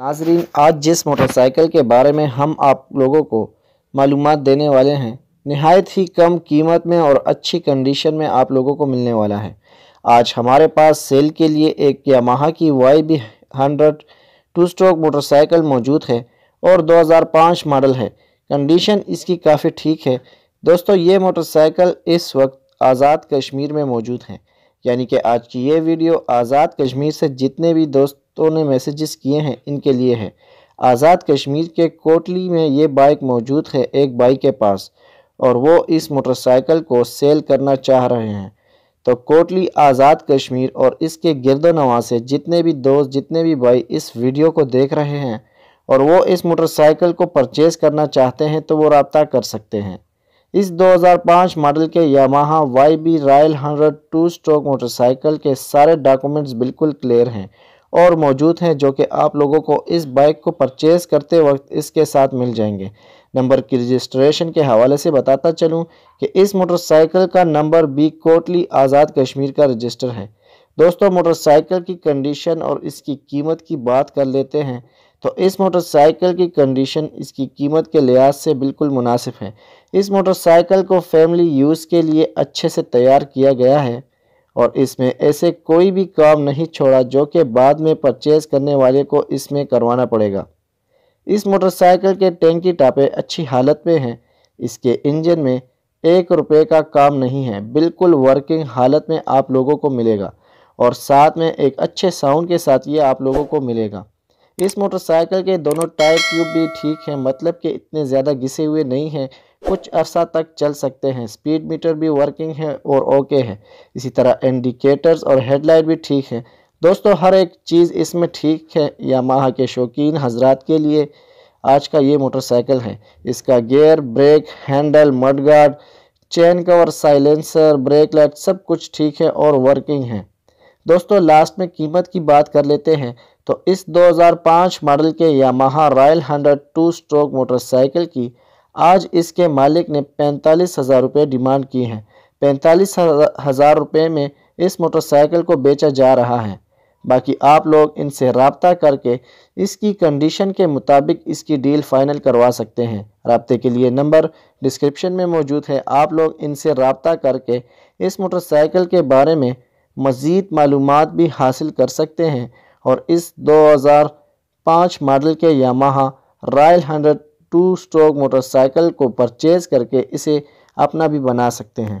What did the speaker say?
नाजरीन आज जिस मोटरसाइकिल के बारे में हम आप लोगों को मालूम देने वाले हैं नहायत ही कम कीमत में और अच्छी कंडीशन में आप लोगों को मिलने वाला है आज हमारे पास सेल के लिए एक यामाहा की Y B hundred two stroke motorcycle मौजूद है और 2005 मॉडल है कंडीशन इसकी काफ़ी ठीक है दोस्तों ये मोटरसाइकिल इस वक्त आज़ाद कश्मीर में मौजूद हैं यानी कि आज की ये वीडियो आज़ाद कश्मीर से जितने भी दोस्त दोस्तों ने मैसेजेस किए हैं इनके लिए है आज़ाद कश्मीर के कोटली में ये बाइक मौजूद है एक बाइक के पास और वो इस मोटरसाइकिल को सेल करना चाह रहे हैं तो कोटली आज़ाद कश्मीर और इसके गिरदो नवा से जितने भी दोस्त जितने भी भाई इस वीडियो को देख रहे हैं और वो इस मोटरसाइकिल को परचेज़ करना चाहते हैं तो वो रबता कर सकते हैं इस 2005 मॉडल के Yamaha Y B royal hundred two stroke motorcycle के सारे डॉक्यूमेंट्स बिल्कुल क्लियर हैं और मौजूद हैं जो कि आप लोगों को इस बाइक को परचेज़ करते वक्त इसके साथ मिल जाएंगे नंबर की रजिस्ट्रेशन के हवाले से बताता चलूँ कि इस मोटरसाइकिल का नंबर बी कोटली आज़ाद कश्मीर का रजिस्टर है दोस्तों मोटरसाइकिल की कंडीशन और इसकी कीमत की बात कर लेते हैं तो इस मोटरसाइकिल की कंडीशन इसकी कीमत के लिहाज से बिल्कुल मुनासिब है इस मोटरसाइकिल को फैमिली यूज़ के लिए अच्छे से तैयार किया गया है और इसमें ऐसे कोई भी काम नहीं छोड़ा जो कि बाद में परचेज़ करने वाले को इसमें करवाना पड़ेगा इस मोटरसाइकिल के टैंक की अच्छी हालत में हैं इसके इंजन में एक रुपये का काम नहीं है बिल्कुल वर्किंग हालत में आप लोगों को मिलेगा और साथ में एक अच्छे साउंड के साथ ये आप लोगों को मिलेगा इस मोटरसाइकिल के दोनों टायर ट्यूब भी ठीक हैं मतलब कि इतने ज़्यादा घिसे हुए नहीं हैं कुछ अर्सा तक चल सकते हैं स्पीड मीटर भी वर्किंग है और ओके है इसी तरह इंडिकेटर्स और हेडलाइट भी ठीक है दोस्तों हर एक चीज़ इसमें ठीक है या माह के शौकीन हजरात के लिए आज का ये मोटरसाइकिल है इसका gear brake handle mudguard chain cover silencer brake light सब कुछ ठीक है और वर्किंग है दोस्तों लास्ट में कीमत की बात कर लेते हैं तो इस 2005 मॉडल के Yamaha royal hundred two stroke motorcycle की आज इसके मालिक ने पैंतालीस हज़ार रुपये डिमांड की हैं पैंतालीस हज़ार रुपये में इस मोटरसाइकिल को बेचा जा रहा है बाकी आप लोग इनसे रबता करके इसकी कंडीशन के मुताबिक इसकी डील फ़ाइनल करवा सकते हैं रबते के लिए नंबर डिस्क्रिप्शन में मौजूद है आप लोग इनसे रबता करके इस मोटरसाइकिल के बारे में मज़ीद मालूम भी हासिल कर सकते हैं और इस 2005 मॉडल के Yamaha royal hundred two stroke motorcycle को परचेज करके इसे अपना भी बना सकते हैं